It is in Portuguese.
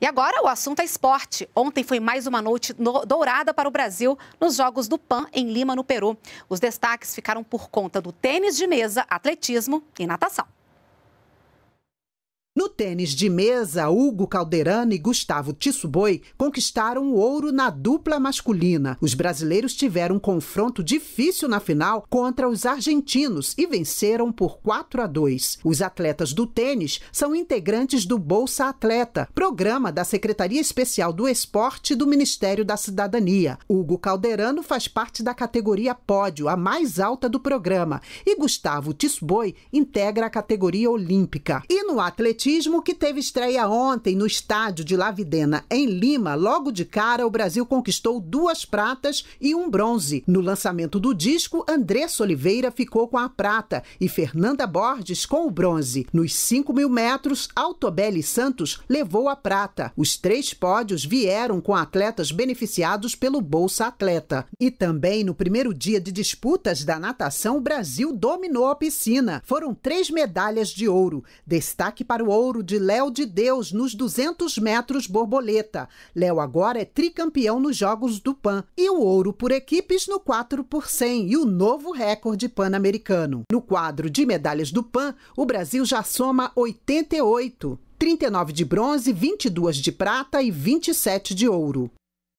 E agora o assunto é esporte. Ontem foi mais uma noite dourada para o Brasil nos Jogos do PAN em Lima, no Peru. Os destaques ficaram por conta do tênis de mesa, atletismo e natação tênis de mesa, Hugo Calderano e Gustavo Tissuboi conquistaram o ouro na dupla masculina. Os brasileiros tiveram um confronto difícil na final contra os argentinos e venceram por 4 a 2. Os atletas do tênis são integrantes do Bolsa Atleta, programa da Secretaria Especial do Esporte do Ministério da Cidadania. Hugo Calderano faz parte da categoria pódio, a mais alta do programa, e Gustavo Tissuboi integra a categoria olímpica. E no atletismo mesmo que teve estreia ontem no estádio de Lavidena, em Lima, logo de cara o Brasil conquistou duas pratas e um bronze. No lançamento do disco, Andressa Oliveira ficou com a prata e Fernanda Borges com o bronze. Nos 5 mil metros, Altobelli Santos levou a prata. Os três pódios vieram com atletas beneficiados pelo Bolsa Atleta. E também no primeiro dia de disputas da natação, o Brasil dominou a piscina. Foram três medalhas de ouro. Destaque para o ouro ouro de Léo de Deus nos 200 metros borboleta. Léo agora é tricampeão nos Jogos do Pan. E o ouro por equipes no 4 por 100 e o novo recorde pan-americano. No quadro de medalhas do Pan, o Brasil já soma 88. 39 de bronze, 22 de prata e 27 de ouro.